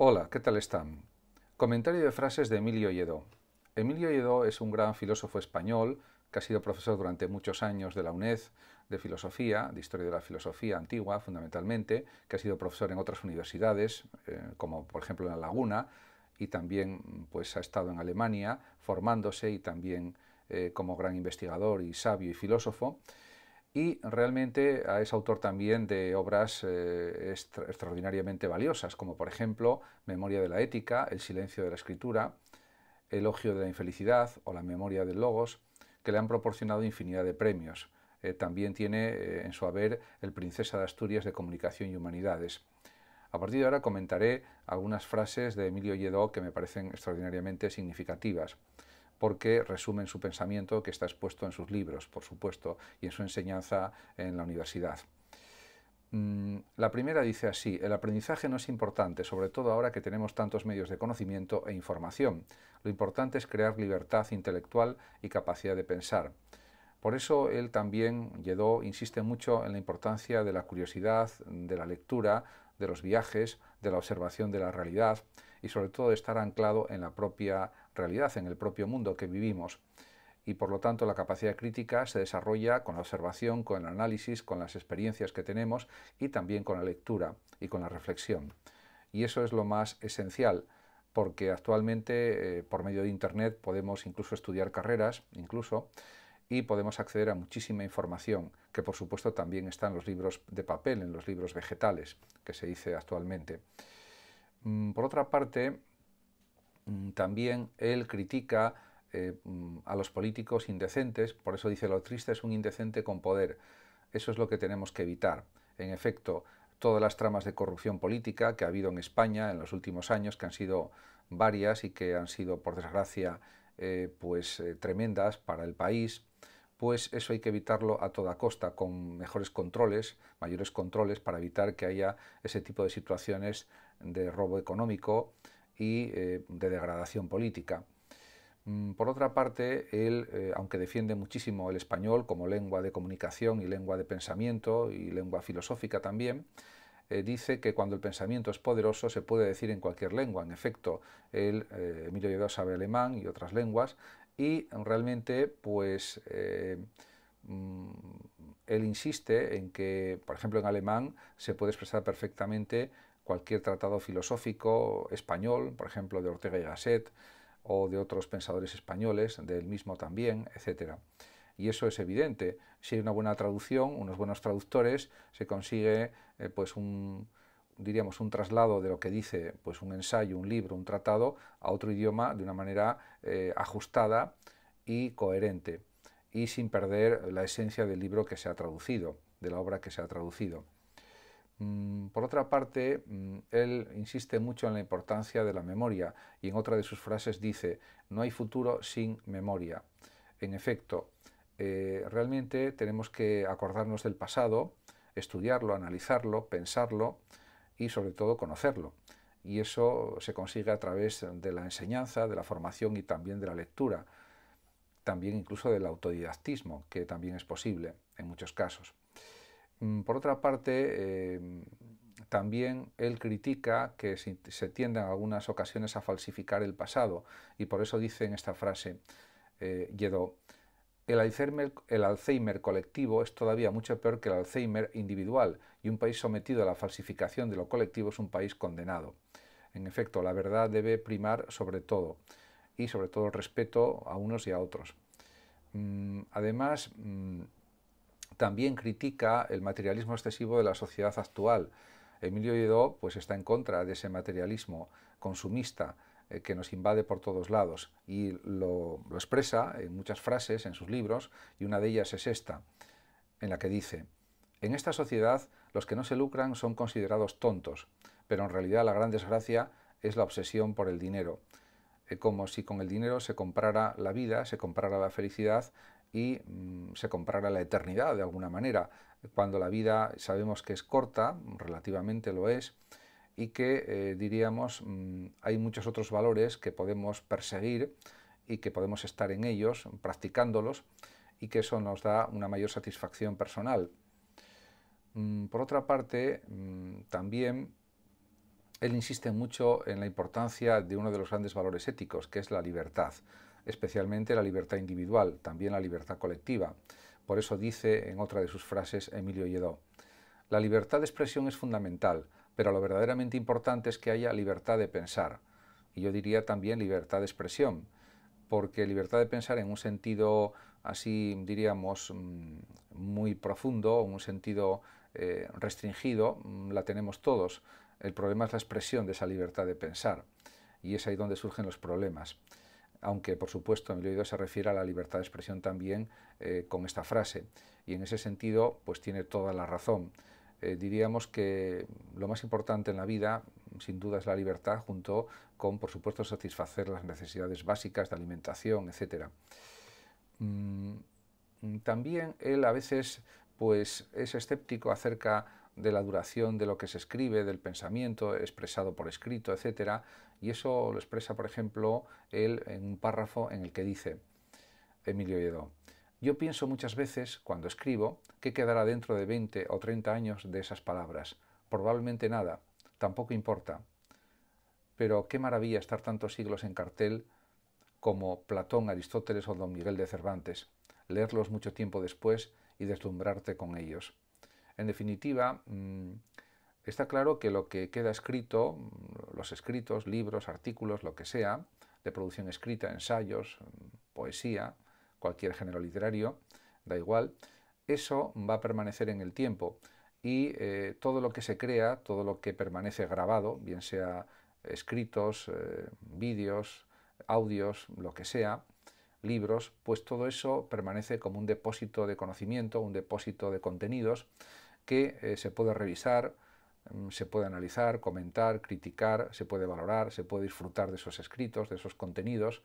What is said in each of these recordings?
Hola, ¿qué tal están? Comentario de frases de Emilio Lledó. Emilio Lledó es un gran filósofo español que ha sido profesor durante muchos años de la UNED de filosofía, de historia de la filosofía antigua fundamentalmente, que ha sido profesor en otras universidades, eh, como por ejemplo en La Laguna, y también pues, ha estado en Alemania formándose y también eh, como gran investigador y sabio y filósofo y realmente es autor también de obras eh, extraordinariamente valiosas, como por ejemplo Memoria de la Ética, El Silencio de la Escritura, Elogio de la Infelicidad o La Memoria del Logos, que le han proporcionado infinidad de premios. Eh, también tiene eh, en su haber el Princesa de Asturias de Comunicación y Humanidades. A partir de ahora comentaré algunas frases de Emilio Lledó que me parecen extraordinariamente significativas porque resumen su pensamiento que está expuesto en sus libros, por supuesto, y en su enseñanza en la universidad. Mm, la primera dice así, el aprendizaje no es importante, sobre todo ahora que tenemos tantos medios de conocimiento e información. Lo importante es crear libertad intelectual y capacidad de pensar. Por eso él también, insiste mucho en la importancia de la curiosidad, de la lectura, de los viajes, de la observación de la realidad y sobre todo de estar anclado en la propia realidad, en el propio mundo que vivimos. Y por lo tanto la capacidad crítica se desarrolla con la observación, con el análisis, con las experiencias que tenemos y también con la lectura y con la reflexión. Y eso es lo más esencial, porque actualmente eh, por medio de Internet podemos incluso estudiar carreras, incluso, y podemos acceder a muchísima información, que por supuesto también está en los libros de papel, en los libros vegetales, que se dice actualmente. Mm, por otra parte, Mm, también él critica eh, mm, a los políticos indecentes, por eso dice lo triste es un indecente con poder. Eso es lo que tenemos que evitar. En efecto, todas las tramas de corrupción política que ha habido en España en los últimos años, que han sido varias y que han sido, por desgracia, eh, pues eh, tremendas para el país, pues eso hay que evitarlo a toda costa, con mejores controles, mayores controles para evitar que haya ese tipo de situaciones de robo económico, y eh, de degradación política. Mm, por otra parte, él, eh, aunque defiende muchísimo el español como lengua de comunicación y lengua de pensamiento y lengua filosófica también, eh, dice que cuando el pensamiento es poderoso se puede decir en cualquier lengua. En efecto, él, Emilio Lledó sabe alemán y otras lenguas y realmente pues mm, él insiste en que, por ejemplo, en alemán se puede expresar perfectamente cualquier tratado filosófico español, por ejemplo, de Ortega y Gasset o de otros pensadores españoles, del mismo también, etc. y eso es evidente. Si hay una buena traducción, unos buenos traductores, se consigue eh, pues un diríamos un traslado de lo que dice pues un ensayo, un libro, un tratado a otro idioma de una manera eh, ajustada y coherente y sin perder la esencia del libro que se ha traducido, de la obra que se ha traducido. Mm, por otra parte, mm, él insiste mucho en la importancia de la memoria y en otra de sus frases dice, no hay futuro sin memoria. En efecto, eh, realmente tenemos que acordarnos del pasado, estudiarlo, analizarlo, pensarlo y sobre todo conocerlo. Y eso se consigue a través de la enseñanza, de la formación y también de la lectura, también incluso del autodidactismo, que también es posible en muchos casos. Mm, por otra parte, em, también él critica que se tienda en algunas ocasiones a falsificar el pasado y por eso dice en esta frase, eh, el Alzheimer, el Alzheimer, colectivo es todavía mucho peor que el Alzheimer individual y un país sometido a la falsificación de lo colectivo es un país condenado. En efecto, la verdad debe primar sobre todo y sobre todo el respeto a unos y a otros. Mm, además, mm, también critica el materialismo excesivo de la sociedad actual. Emilio Lledó pues, está en contra de ese materialismo consumista eh, que nos invade por todos lados y lo, lo expresa en muchas frases en sus libros y una de ellas es esta, en la que dice, en esta sociedad los que no se lucran son considerados tontos, pero en realidad la gran desgracia es la obsesión por el dinero eh, como si con el dinero se comprara la vida, se comprara la felicidad y mm, se comprara la eternidad de alguna manera, cuando la vida sabemos que es corta, relativamente lo es, y que eh, diríamos mm, hay muchos otros valores que podemos perseguir y que podemos estar en ellos, practicándolos, y que eso nos da una mayor satisfacción personal. Mm, por otra parte, también él insiste mucho en la importancia de uno de los grandes valores éticos, que es la libertad especialmente la libertad individual, también la libertad colectiva. Por eso dice en otra de sus frases Emilio Yedó la libertad de expresión es fundamental, pero lo verdaderamente importante es que haya libertad de pensar. Y yo diría también libertad de expresión, porque libertad de pensar en un sentido así, diríamos, mm, muy profundo, en un sentido eh, restringido, mm, la tenemos todos. El problema es la expresión de esa libertad de pensar. Y es ahí donde surgen los problemas aunque por supuesto el oído se refiere a la libertad de expresión también eh, con esta frase, y en ese sentido pues tiene toda la razón. Eh, diríamos que lo más importante en la vida, sin duda, es la libertad junto con, por supuesto, satisfacer las necesidades básicas de alimentación, etc. Mm, también él a veces pues, es escéptico acerca de la duración de lo que se escribe, del pensamiento expresado por escrito, etc. Y eso lo expresa, por ejemplo, él en un párrafo en el que dice, Emilio Lledó, yo pienso muchas veces, cuando escribo, qué quedará dentro de 20 o 30 años de esas palabras. Probablemente nada, tampoco importa. Pero qué maravilla estar tantos siglos en cartel como Platón, Aristóteles o Don Miguel de Cervantes, leerlos mucho tiempo después y deslumbrarte con ellos. En definitiva, mm, está claro que lo que queda escrito, mm, los escritos, libros, artículos, lo que sea, de producción escrita, ensayos, mm, poesía, cualquier género literario, da igual, eso va a permanecer en el tiempo y eh, todo lo que se crea, todo lo que permanece grabado, bien sea escritos, eh, vídeos, audios, lo que sea, libros, pues todo eso permanece como un depósito de conocimiento, un depósito de contenidos que eh, se puede revisar, mm, se puede analizar, comentar, criticar, se puede valorar, se puede disfrutar de esos escritos, de esos contenidos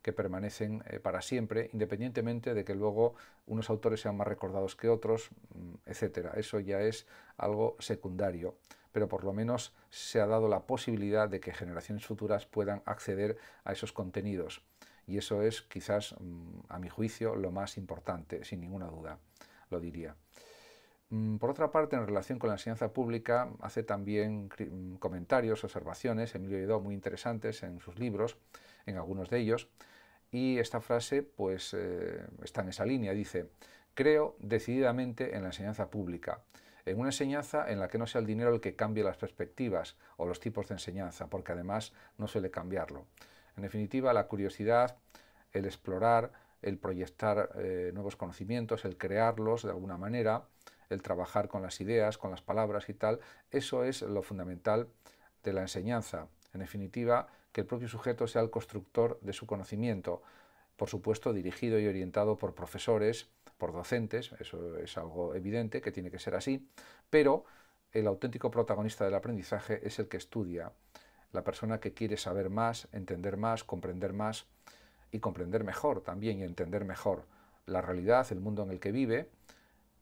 que permanecen eh, para siempre, independientemente de que luego unos autores sean más recordados que otros, mm, etcétera. Eso ya es algo secundario, pero por lo menos se ha dado la posibilidad de que generaciones futuras puedan acceder a esos contenidos. Y eso es quizás, mm, a mi juicio, lo más importante, sin ninguna duda, lo diría. Mm, por otra parte, en relación con la enseñanza pública, hace también mm, comentarios, observaciones, Emilio Guedó, muy interesantes en sus libros, en algunos de ellos, y esta frase pues, eh, está en esa línea, dice, creo decididamente en la enseñanza pública, en una enseñanza en la que no sea el dinero el que cambie las perspectivas o los tipos de enseñanza, porque además no suele cambiarlo. En definitiva, la curiosidad, el explorar, el proyectar eh, nuevos conocimientos, el crearlos de alguna manera, el trabajar con las ideas, con las palabras y tal, eso es lo fundamental de la enseñanza. En definitiva, que el propio sujeto sea el constructor de su conocimiento, por supuesto dirigido y orientado por profesores, por docentes, eso es algo evidente que tiene que ser así, pero el auténtico protagonista del aprendizaje es el que estudia, la persona que quiere saber más, entender más, comprender más y comprender mejor también y entender mejor la realidad, el mundo en el que vive,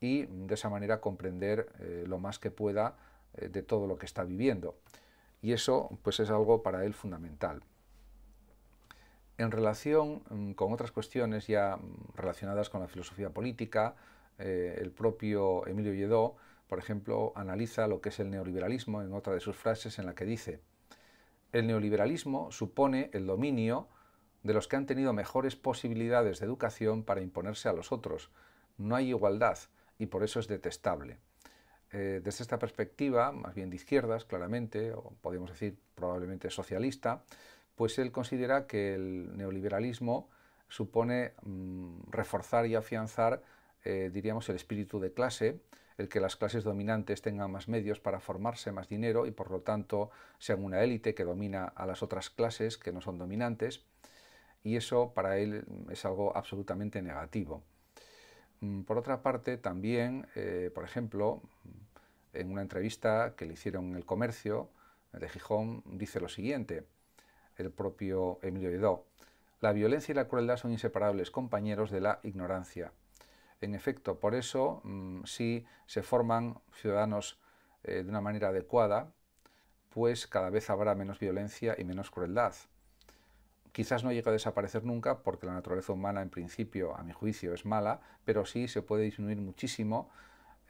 y de esa manera comprender eh, lo más que pueda eh, de todo lo que está viviendo. Y eso pues es algo para él fundamental. En relación mm, con otras cuestiones ya mm, relacionadas con la filosofía política, eh, el propio Emilio Lledó, por ejemplo, analiza lo que es el neoliberalismo en otra de sus frases en la que dice, el neoliberalismo supone el dominio de los que han tenido mejores posibilidades de educación para imponerse a los otros. No hay igualdad, y por eso es detestable. Eh, desde esta perspectiva, más bien de izquierdas, claramente, o podríamos decir probablemente socialista, pues él considera que el neoliberalismo supone mm, reforzar y afianzar, eh, diríamos, el espíritu de clase, el que las clases dominantes tengan más medios para formarse, más dinero y por lo tanto sean una élite que domina a las otras clases que no son dominantes. Y eso para él es algo absolutamente negativo. Mm, por otra parte, también, eh, por ejemplo, en una entrevista que le hicieron en el comercio de Gijón, dice lo siguiente, el propio Emilio Hidó. la violencia y la crueldad son inseparables compañeros de la ignorancia. En efecto, por eso, mm, si se forman ciudadanos eh, de una manera adecuada, pues cada vez habrá menos violencia y menos crueldad quizás no llega a desaparecer nunca porque la naturaleza humana en principio, a mi juicio, es mala, pero sí se puede disminuir muchísimo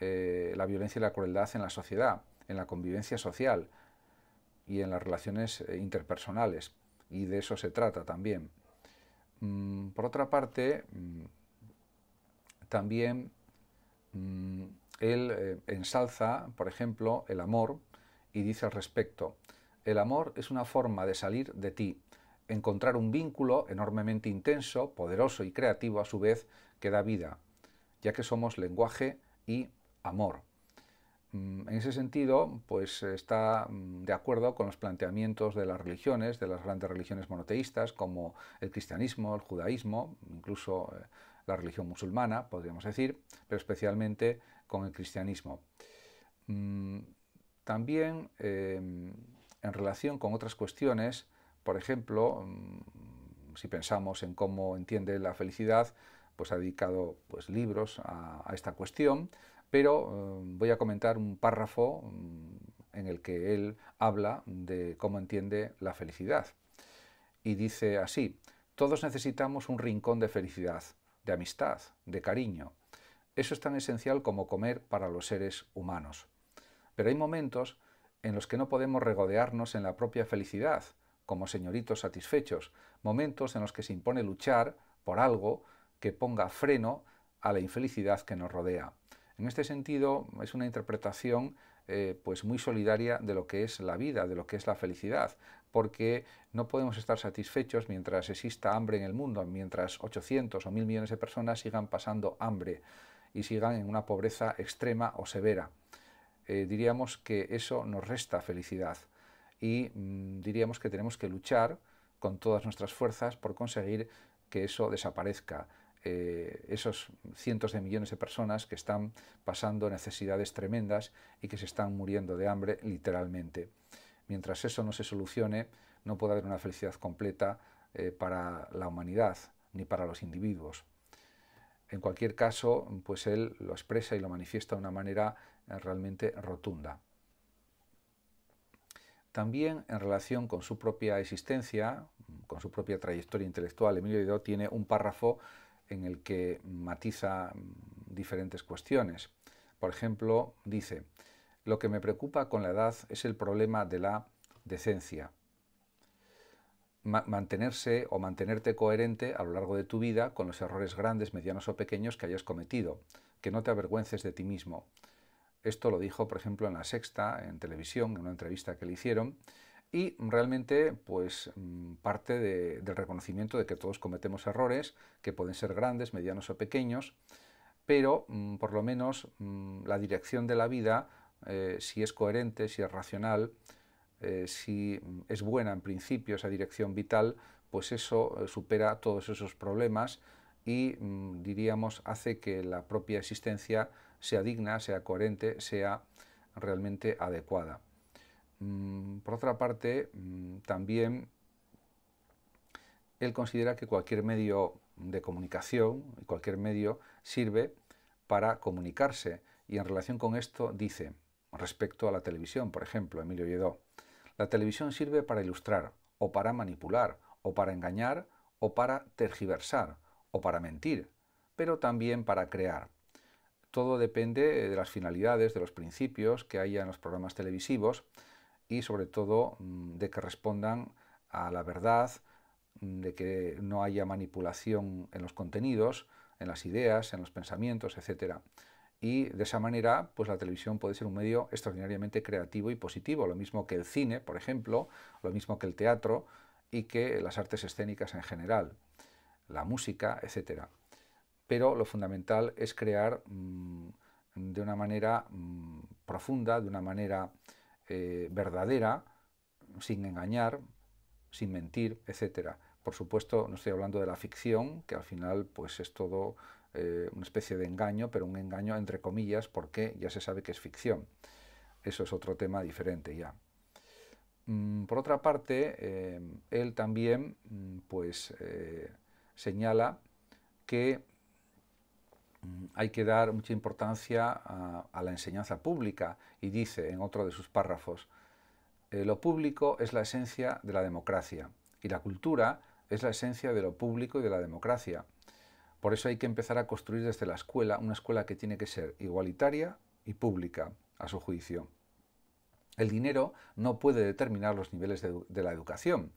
eh, la violencia y la crueldad en la sociedad, en la convivencia social y en las relaciones eh, interpersonales. Y de eso se trata también. Mm, por otra parte, mm, también mm, él eh, ensalza, por ejemplo, el amor y dice al respecto, el amor es una forma de salir de ti, encontrar un vínculo enormemente intenso, poderoso y creativo a su vez que da vida, ya que somos lenguaje y amor. Mm, en ese sentido, pues está mm, de acuerdo con los planteamientos de las religiones, de las grandes religiones monoteístas, como el cristianismo, el judaísmo, incluso eh, la religión musulmana, podríamos decir, pero especialmente con el cristianismo. Mm, también em, en relación con otras cuestiones por ejemplo, mm, si pensamos en cómo entiende la felicidad, pues ha dedicado pues, libros a, esta cuestión, pero mm, voy a comentar un párrafo mm, en el que él habla de cómo entiende la felicidad. Y dice así, todos necesitamos un rincón de felicidad, de amistad, de cariño. Eso es tan esencial como comer para los seres humanos. Pero hay momentos en los que no podemos regodearnos en la propia felicidad, como señoritos satisfechos, momentos en los que se impone luchar por algo que ponga freno a la infelicidad que nos rodea. En este sentido, es una interpretación eh, pues muy solidaria de lo que es la vida, de lo que es la felicidad, porque no podemos estar satisfechos mientras exista hambre en el mundo, mientras 800 o 1000 millones de personas sigan pasando hambre y sigan en una pobreza extrema o severa. Eh, diríamos que eso nos resta felicidad y mm, diríamos que tenemos que luchar con todas nuestras fuerzas por conseguir que eso desaparezca. Eh, esos cientos de millones de personas que están pasando necesidades tremendas y que se están muriendo de hambre literalmente. Mientras eso no se solucione, no puede haber una felicidad completa eh, para la humanidad ni para los individuos. En cualquier caso, pues él lo expresa y lo manifiesta de una manera eh, realmente rotunda. También en relación con su propia existencia, con su propia trayectoria intelectual, Emilio Didot tiene un párrafo en el que matiza mm, diferentes cuestiones. Por ejemplo, dice, lo que me preocupa con la edad es el problema de la decencia. mantenerse o mantenerte coherente a lo largo de tu vida con los errores grandes, medianos o pequeños que hayas cometido, que no te avergüences de ti mismo, esto lo dijo, por ejemplo, en La Sexta, en televisión, en una entrevista que le hicieron, y realmente pues mm, parte del reconocimiento de que todos cometemos errores, que pueden ser grandes, medianos o pequeños, pero mm, por lo menos mm, la dirección de la vida, eh, si es coherente, si es racional, eh, si es buena en principio esa dirección vital, pues eso eh, supera todos esos problemas y diríamos hace que la propia existencia sea digna, sea coherente, sea realmente adecuada. Mm, por otra parte, mm, también él considera que cualquier medio de comunicación, cualquier medio sirve para comunicarse y en relación con esto dice, respecto a la televisión, por ejemplo, Emilio Lledó, la televisión sirve para ilustrar o para manipular o para engañar o para tergiversar o para mentir, pero también para crear, todo depende de las finalidades, de los principios que haya en los programas televisivos y sobre todo mm, de que respondan a la verdad, mm, de que no haya manipulación en los contenidos, en las ideas, en los pensamientos, etc. Y de esa manera, pues la televisión puede ser un medio extraordinariamente creativo y positivo, lo mismo que el cine, por ejemplo, lo mismo que el teatro y que las artes escénicas en general, la música, etcétera pero lo fundamental es crear mm, de una manera mm, profunda, de una manera eh, verdadera, sin engañar, sin mentir, etc. Por supuesto, no estoy hablando de la ficción, que al final pues es todo eh, una especie de engaño, pero un engaño entre comillas, porque ya se sabe que es ficción. Eso es otro tema diferente ya. Mm, por otra parte, eh, él también pues, señala que Mm, hay que dar mucha importancia a, la enseñanza pública y dice en otro de sus párrafos, eh, lo público es la esencia de la democracia y la cultura es la esencia de lo público y de la democracia. Por eso hay que empezar a construir desde la escuela una escuela que tiene que ser igualitaria y pública, a su juicio. El dinero no puede determinar los niveles de la educación.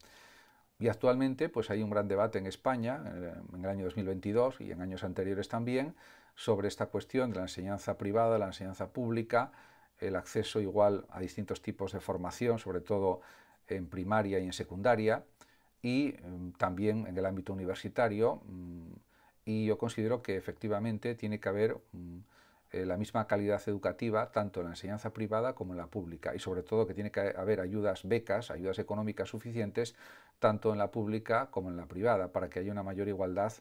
Y actualmente pues hay un gran debate en España, eh, en el año 2022 y en años anteriores también, sobre esta cuestión de la enseñanza privada, la enseñanza pública, el acceso igual a distintos tipos de formación, sobre todo en primaria y en secundaria, y mm, también en el ámbito universitario. Mm, y yo considero que efectivamente tiene que haber mm, eh, la misma calidad educativa tanto en la enseñanza privada como en la pública y sobre todo que tiene que haber ayudas, becas, ayudas económicas suficientes tanto en la pública como en la privada para que haya una mayor igualdad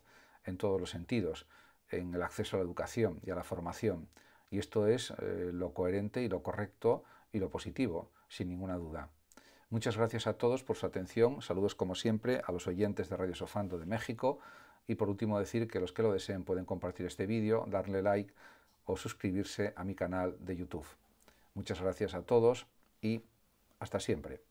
en todos los sentidos, en el acceso a la educación y a la formación. Y esto es eh, lo coherente y lo correcto y lo positivo, sin ninguna duda. Muchas gracias a todos por su atención, saludos como siempre a los oyentes de Radio Sofando de México y por último decir que los que lo deseen pueden compartir este vídeo, darle like o suscribirse a mi canal de YouTube. Muchas gracias a todos y hasta siempre.